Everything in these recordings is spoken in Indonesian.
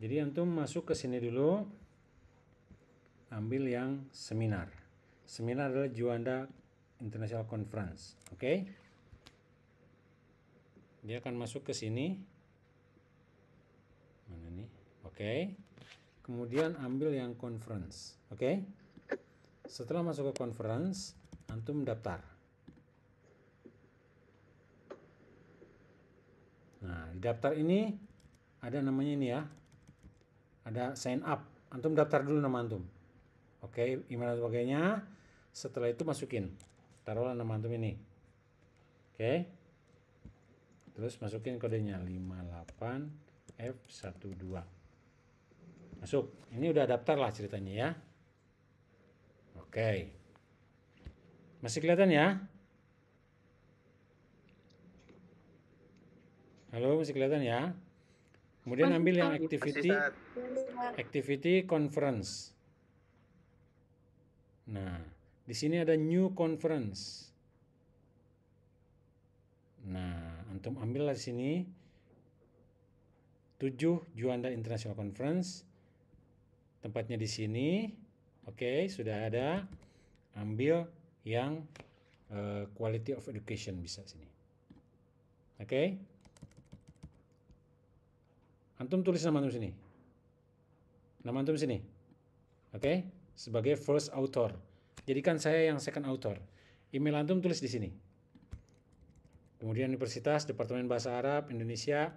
Jadi antum masuk ke sini dulu ambil yang seminar. Seminar adalah Juanda International Conference, oke? Okay? Dia akan masuk ke sini. Mana nih? Oke. Okay. Kemudian ambil yang conference, oke? Okay? Setelah masuk ke conference, antum daftar. Nah, di daftar ini ada namanya ini ya, ada sign up antum daftar dulu nama antum oke okay, email dan sebagainya setelah itu masukin taruhlah nama antum ini oke okay. terus masukin kodenya 58F12 masuk ini udah daftar lah ceritanya ya oke okay. masih kelihatan ya Halo, masih kelihatan ya? Kemudian ambil yang activity activity conference. Nah, di sini ada new conference. Nah, antum ambil di sini 7 Juanda International Conference. Tempatnya di sini. Oke, okay, sudah ada. Ambil yang uh, quality of education bisa sini. Oke. Okay? Antum tulis nama antum sini. Nama antum sini. Oke? Okay? Sebagai first author. Jadikan saya yang second author. Email antum tulis di sini. Kemudian universitas, Departemen Bahasa Arab Indonesia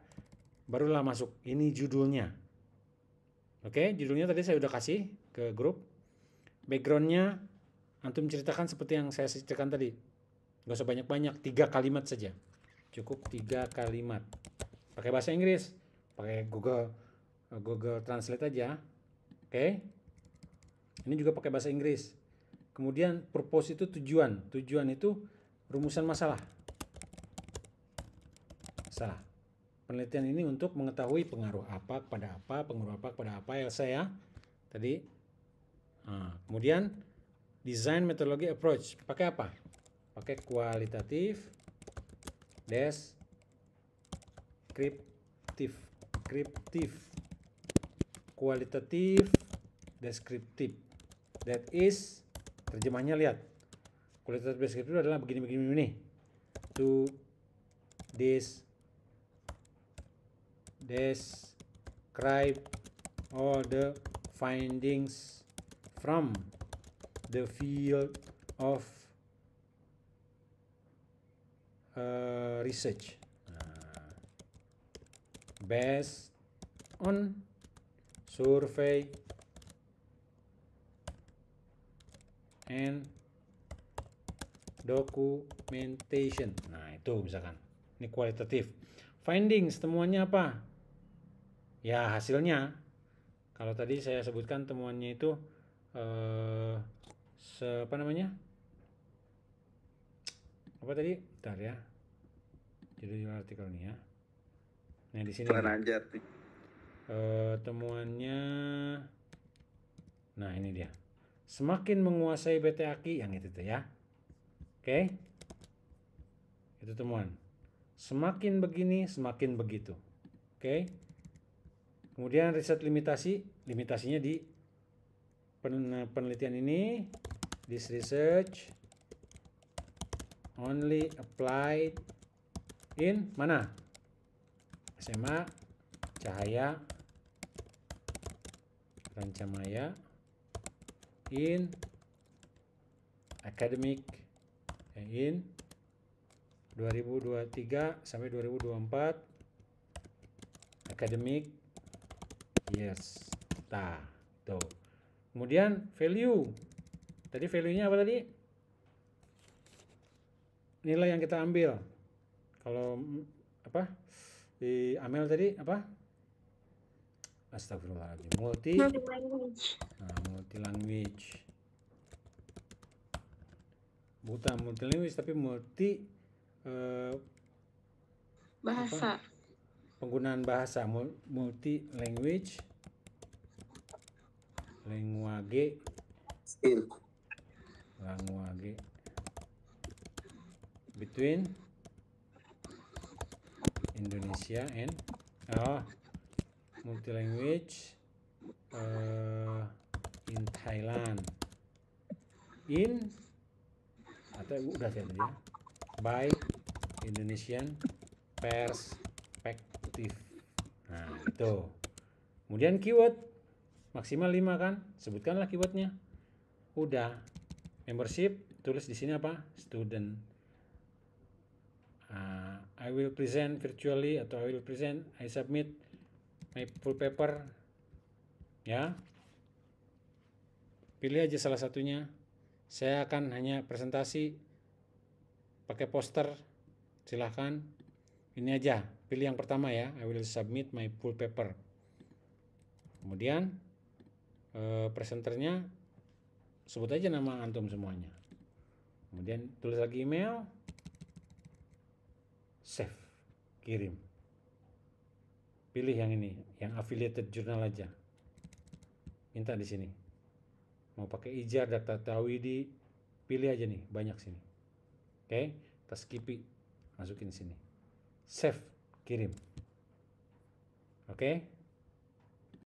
barulah masuk. Ini judulnya. Oke, okay? judulnya tadi saya udah kasih ke grup. Backgroundnya antum ceritakan seperti yang saya ceritakan tadi. Gak usah banyak-banyak, tiga kalimat saja. Cukup tiga kalimat. Pakai bahasa Inggris pakai Google eh, Google Translate aja oke okay. ini juga pakai bahasa Inggris kemudian purpose itu tujuan tujuan itu rumusan masalah salah penelitian ini untuk mengetahui pengaruh apa kepada apa pengaruh apa kepada apa Elsa ya tadi nah, kemudian design metodologi approach pakai apa pakai kualitatif deskriptif descriptive kualitatif, deskriptif. that is terjemahnya lihat kualitatif deskriptif adalah begini begini ini. to this describe all the findings from the field of uh, research based on survey and documentation. Nah, itu misalkan. Ini kualitatif. Findings temuannya apa? Ya, hasilnya. Kalau tadi saya sebutkan temuannya itu eh se apa namanya? Apa tadi? Bentar ya. Jadi artikel ini ya. Nah di sini. Anjar. Uh, eh, temuannya. Nah ini dia. Semakin menguasai BT Aki yang itu tuh ya. Oke. Okay. Itu temuan. Semakin begini, semakin begitu. Oke. Okay. Kemudian riset limitasi, limitasinya di penelitian ini this research only applied in mana SMA Cahaya Rancamaya in academic in 2023 sampai 2024 akademik yes ta tuh kemudian value tadi value nya apa tadi nilai yang kita ambil kalau apa di Amel tadi apa Astagfirullahaladzim multi nah, multi language buta multi language tapi multi uh, bahasa apa? penggunaan bahasa multi language language skill language between Indonesia and oh, multilanguage uh, in Thailand in atau udah tadi ya by Indonesian perspective nah itu kemudian keyword maksimal 5 kan sebutkanlah keywordnya udah membership tulis di sini apa student I will present virtually atau I will present I submit my full paper ya pilih aja salah satunya saya akan hanya presentasi pakai poster silahkan ini aja pilih yang pertama ya I will submit my full paper kemudian eh, presenternya sebut aja nama antum semuanya kemudian tulis lagi email save kirim pilih yang ini yang affiliated journal aja minta di sini mau pakai ijar data tawidi pilih aja nih banyak sini oke okay? tas kipi masukin sini save kirim oke okay?